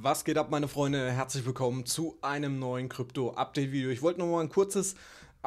Was geht ab, meine Freunde? Herzlich willkommen zu einem neuen Krypto-Update-Video. Ich wollte nochmal ein kurzes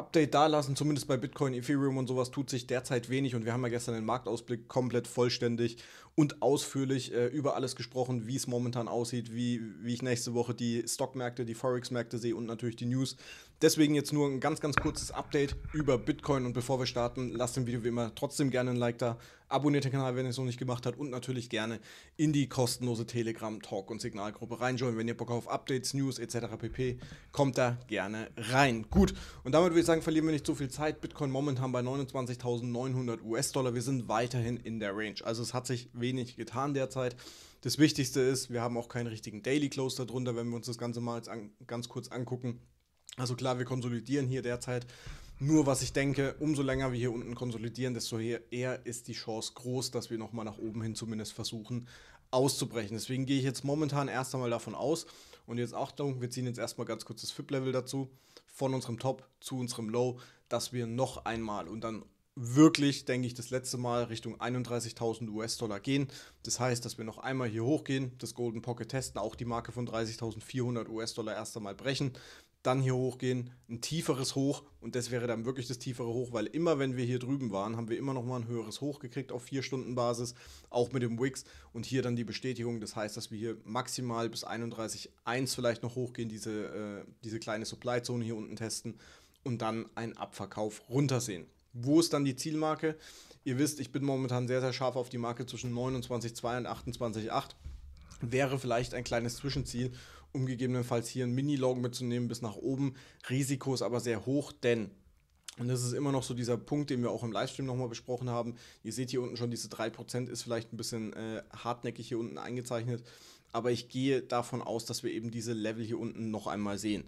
Update da lassen, zumindest bei Bitcoin, Ethereum und sowas tut sich derzeit wenig und wir haben ja gestern den Marktausblick komplett vollständig und ausführlich äh, über alles gesprochen, wie es momentan aussieht, wie, wie ich nächste Woche die Stockmärkte, die Forex-Märkte sehe und natürlich die News. Deswegen jetzt nur ein ganz, ganz kurzes Update über Bitcoin und bevor wir starten, lasst dem Video wie immer trotzdem gerne ein Like da, abonniert den Kanal, wenn ihr es noch nicht gemacht habt und natürlich gerne in die kostenlose Telegram, Talk und Signalgruppe reinjoinen, wenn ihr Bock auf Updates, News etc. pp. Kommt da gerne rein. Gut, und damit würde ich sagen, sagen, verlieren wir nicht so viel Zeit. Bitcoin momentan bei 29.900 US-Dollar. Wir sind weiterhin in der Range. Also es hat sich wenig getan derzeit. Das Wichtigste ist, wir haben auch keinen richtigen Daily Close darunter, wenn wir uns das Ganze mal an, ganz kurz angucken. Also klar, wir konsolidieren hier derzeit nur was ich denke, umso länger wir hier unten konsolidieren, desto eher ist die Chance groß, dass wir nochmal nach oben hin zumindest versuchen auszubrechen. Deswegen gehe ich jetzt momentan erst einmal davon aus. Und jetzt Achtung, wir ziehen jetzt erstmal ganz kurz das FIP-Level dazu, von unserem Top zu unserem Low, dass wir noch einmal und dann wirklich, denke ich, das letzte Mal Richtung 31.000 US-Dollar gehen. Das heißt, dass wir noch einmal hier hochgehen, das Golden Pocket testen, auch die Marke von 30.400 US-Dollar erst einmal brechen, dann hier hochgehen, ein tieferes Hoch und das wäre dann wirklich das tiefere Hoch, weil immer wenn wir hier drüben waren, haben wir immer noch mal ein höheres Hoch gekriegt auf 4 Stunden Basis, auch mit dem Wix und hier dann die Bestätigung, das heißt, dass wir hier maximal bis 31.1 vielleicht noch hochgehen, diese, äh, diese kleine Supply Zone hier unten testen und dann einen Abverkauf runtersehen. Wo ist dann die Zielmarke? Ihr wisst, ich bin momentan sehr, sehr scharf auf die Marke zwischen 29,2 und 28,8 wäre vielleicht ein kleines Zwischenziel um gegebenenfalls hier einen Minilog mitzunehmen bis nach oben. Risiko ist aber sehr hoch, denn und das ist immer noch so dieser Punkt, den wir auch im Livestream nochmal besprochen haben. Ihr seht hier unten schon, diese 3% ist vielleicht ein bisschen äh, hartnäckig hier unten eingezeichnet. Aber ich gehe davon aus, dass wir eben diese Level hier unten noch einmal sehen.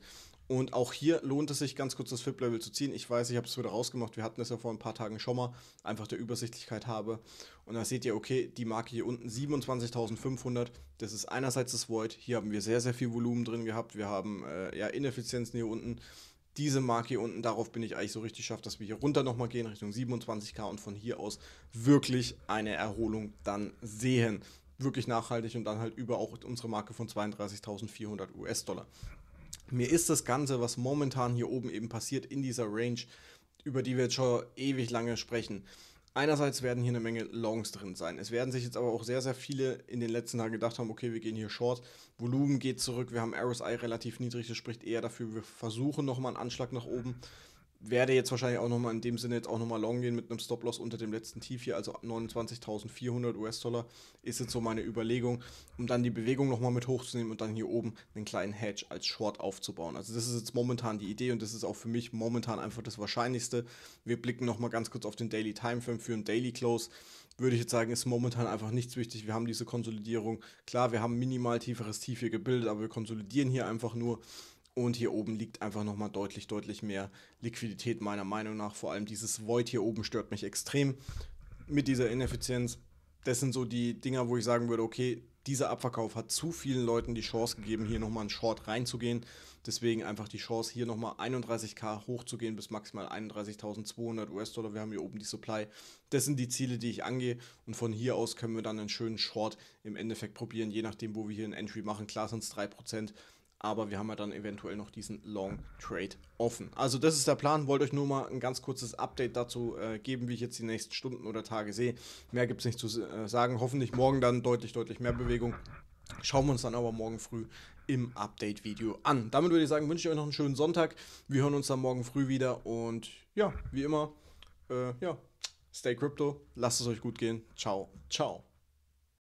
Und auch hier lohnt es sich ganz kurz das FIP-Level zu ziehen. Ich weiß, ich habe es wieder rausgemacht. Wir hatten es ja vor ein paar Tagen schon mal, einfach der Übersichtlichkeit habe. Und da seht ihr, okay, die Marke hier unten 27.500. Das ist einerseits das Void. Hier haben wir sehr, sehr viel Volumen drin gehabt. Wir haben äh, ja Ineffizienzen hier unten. Diese Marke hier unten, darauf bin ich eigentlich so richtig scharf, dass wir hier runter nochmal gehen Richtung 27k und von hier aus wirklich eine Erholung dann sehen. Wirklich nachhaltig und dann halt über auch unsere Marke von 32.400 US-Dollar mir ist das Ganze, was momentan hier oben eben passiert, in dieser Range, über die wir jetzt schon ewig lange sprechen. Einerseits werden hier eine Menge Longs drin sein. Es werden sich jetzt aber auch sehr, sehr viele in den letzten Tagen gedacht haben, okay, wir gehen hier Short, Volumen geht zurück, wir haben RSI relativ niedrig, das spricht eher dafür, wir versuchen nochmal einen Anschlag nach oben. Mhm werde jetzt wahrscheinlich auch nochmal in dem Sinne jetzt auch nochmal long gehen mit einem Stop-Loss unter dem letzten Tief hier, also 29.400 US-Dollar, ist jetzt so meine Überlegung, um dann die Bewegung nochmal mit hochzunehmen und dann hier oben einen kleinen Hedge als Short aufzubauen. Also das ist jetzt momentan die Idee und das ist auch für mich momentan einfach das Wahrscheinlichste. Wir blicken nochmal ganz kurz auf den Daily Timeframe für einen Daily Close würde ich jetzt sagen, ist momentan einfach nichts wichtig. Wir haben diese Konsolidierung. Klar, wir haben minimal tieferes Tief hier gebildet, aber wir konsolidieren hier einfach nur. Und hier oben liegt einfach nochmal deutlich, deutlich mehr Liquidität meiner Meinung nach. Vor allem dieses Void hier oben stört mich extrem mit dieser Ineffizienz. Das sind so die Dinger, wo ich sagen würde, okay, dieser Abverkauf hat zu vielen Leuten die Chance gegeben, hier nochmal einen Short reinzugehen. Deswegen einfach die Chance, hier nochmal 31k hochzugehen bis maximal 31.200 US-Dollar. Wir haben hier oben die Supply. Das sind die Ziele, die ich angehe. Und von hier aus können wir dann einen schönen Short im Endeffekt probieren, je nachdem, wo wir hier einen Entry machen. Klar sind es 3%, aber wir haben ja dann eventuell noch diesen Long Trade offen. Also das ist der Plan, wollte euch nur mal ein ganz kurzes Update dazu äh, geben, wie ich jetzt die nächsten Stunden oder Tage sehe. Mehr gibt es nicht zu äh, sagen, hoffentlich morgen dann deutlich, deutlich mehr Bewegung. Schauen wir uns dann aber morgen früh im Update-Video an. Damit würde ich sagen, wünsche ich euch noch einen schönen Sonntag. Wir hören uns dann morgen früh wieder und ja, wie immer, äh, ja, stay crypto, lasst es euch gut gehen. Ciao, ciao.